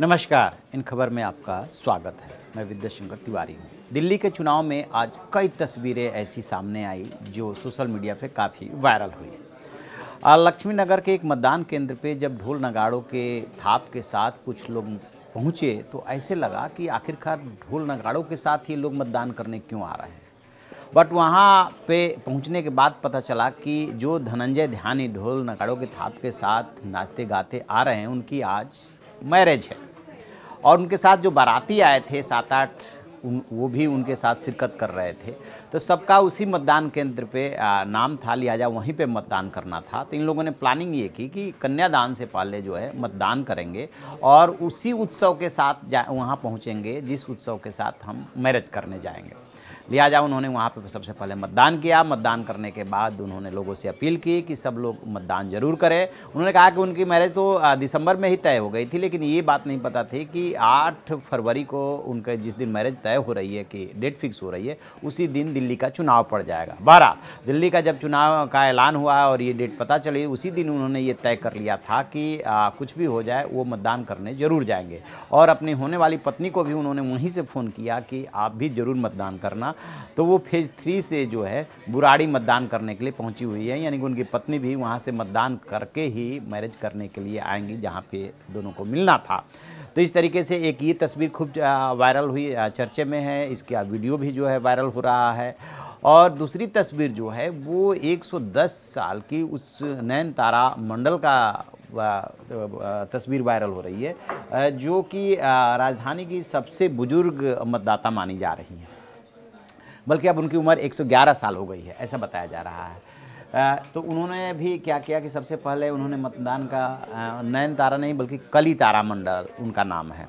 नमस्कार इन खबर में आपका स्वागत है मैं विद्याशंकर तिवारी हूँ दिल्ली के चुनाव में आज कई तस्वीरें ऐसी सामने आई जो सोशल मीडिया पे काफ़ी वायरल हुई लक्ष्मी नगर के एक मतदान केंद्र पे जब ढोल नगाड़ों के थाप के साथ कुछ लोग पहुँचे तो ऐसे लगा कि आखिरकार ढोल नगाड़ों के साथ ये लोग मतदान करने क्यों आ रहे हैं बट वहाँ पे पहुँचने के बाद पता चला कि जो धनंजय ध्यानी ढोल नगाड़ों के थाप के साथ नाचते गाते आ रहे हैं उनकी आज मैरिज है और उनके साथ जो बाराती आए थे सात आठ उन वो भी उनके साथ शिरकत कर रहे थे तो सबका उसी मतदान केंद्र पे आ, नाम था लिहाजा वहीं पे मतदान करना था तो इन लोगों ने प्लानिंग ये की कि कन्यादान से पहले जो है मतदान करेंगे और उसी उत्सव के साथ जा वहाँ पहुँचेंगे जिस उत्सव के साथ हम मैरिज करने जाएंगे लिहाजा उन्होंने वहाँ पर सबसे पहले मतदान किया मतदान करने के बाद उन्होंने लोगों से अपील की कि सब लोग मतदान जरूर करें उन्होंने कहा कि उनकी मैरिज तो दिसंबर में ही तय हो गई थी लेकिन ये बात नहीं पता थी कि आठ फरवरी को उनका जिस दिन मैरिज तय हो रही है कि डेट फिक्स हो रही है उसी दिन दिल्ली का चुनाव पड़ जाएगा बारह दिल्ली का जब चुनाव का ऐलान हुआ और ये डेट पता चली उसी दिन उन्होंने ये तय कर लिया था कि आ, कुछ भी हो जाए वो मतदान करने ज़रूर जाएंगे और अपनी होने वाली पत्नी को भी उन्होंने वहीं से फ़ोन किया कि आप भी ज़रूर मतदान करना करना तो वो फेज थ्री से जो है बुराड़ी मतदान करने के लिए पहुंची हुई है यानी कि उनकी पत्नी भी वहाँ से मतदान करके ही मैरिज करने के लिए आएंगी जहाँ पे दोनों को मिलना था तो इस तरीके से एक ये तस्वीर खूब वायरल हुई चर्चे में है इसका वीडियो भी जो है वायरल हो रहा है और दूसरी तस्वीर जो है वो 110 साल की उस नयन तारा मंडल का तस्वीर वायरल हो रही है जो कि राजधानी की सबसे बुजुर्ग मतदाता मानी जा रही है बल्कि अब उनकी उम्र 111 साल हो गई है ऐसा बताया जा रहा है तो उन्होंने भी क्या किया कि सबसे पहले उन्होंने मतदान का नयन तारा नहीं बल्कि कली तारा मंडल उनका नाम है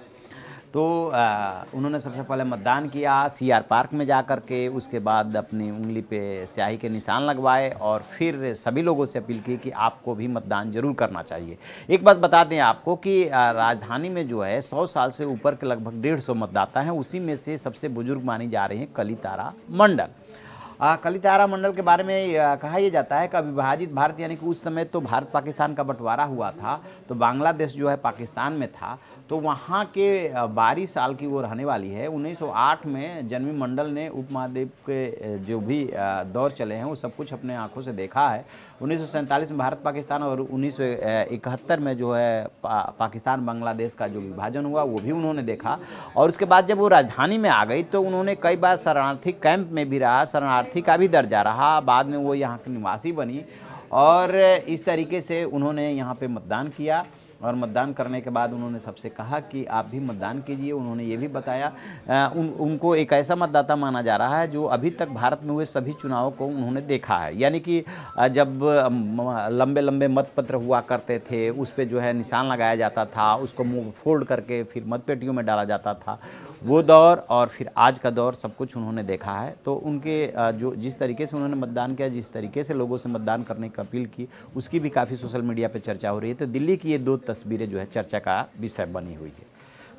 तो आ, उन्होंने सबसे पहले मतदान किया सीआर पार्क में जा कर के उसके बाद अपनी उंगली पे स्याही के निशान लगवाए और फिर सभी लोगों से अपील की कि आपको भी मतदान जरूर करना चाहिए एक बात बता दें आपको कि राजधानी में जो है सौ साल से ऊपर के लगभग डेढ़ सौ मतदाता हैं उसी में से सबसे बुजुर्ग मानी जा रही हैं कली तारा मंडल कलितारा मंडल के बारे में कहा यह जाता है कि अविभाजित भारत यानी कि उस समय तो भारत पाकिस्तान का बंटवारा हुआ था तो बांग्लादेश जो है पाकिस्तान में था तो वहाँ के बारह साल की वो रहने वाली है 1908 में जन्मी मंडल ने उपमहाद्वीप के जो भी दौर चले हैं वो सब कुछ अपने आँखों से देखा है उन्नीस में भारत पाकिस्तान और उन्नीस में जो है पा, पाकिस्तान बांग्लादेश का जो विभाजन हुआ वो भी उन्होंने देखा और उसके बाद जब वो राजधानी में आ गई तो उन्होंने कई बार शरणार्थी कैंप में भी रहा शरणार्थी साथी का भी दर्जा रहा बाद में वो यहाँ के निवासी बनी और इस तरीके से उन्होंने यहाँ पे मतदान किया और मतदान करने के बाद उन्होंने सबसे कहा कि आप भी मतदान कीजिए उन्होंने ये भी बताया उन उनको एक ऐसा मतदाता माना जा रहा है जो अभी तक भारत में हुए सभी चुनावों को उन्होंने देखा है यानी कि जब लंबे लंबे मतपत्र हुआ करते थे उस पर जो है निशान लगाया जाता था उसको फोल्ड करके फिर मतपेटियों में डाला जाता था वो दौर और फिर आज का दौर सब कुछ उन्होंने देखा है तो उनके जो जिस तरीके से उन्होंने मतदान किया जिस तरीके से लोगों से मतदान करने की अपील की उसकी भी काफ़ी सोशल मीडिया पर चर्चा हो रही है तो दिल्ली की ये दो तस्वीरें जो है चर्चा का विषय बनी हुई है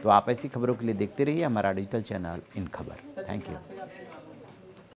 तो आप ऐसी खबरों के लिए देखते रहिए हमारा डिजिटल चैनल इन खबर थैंक यू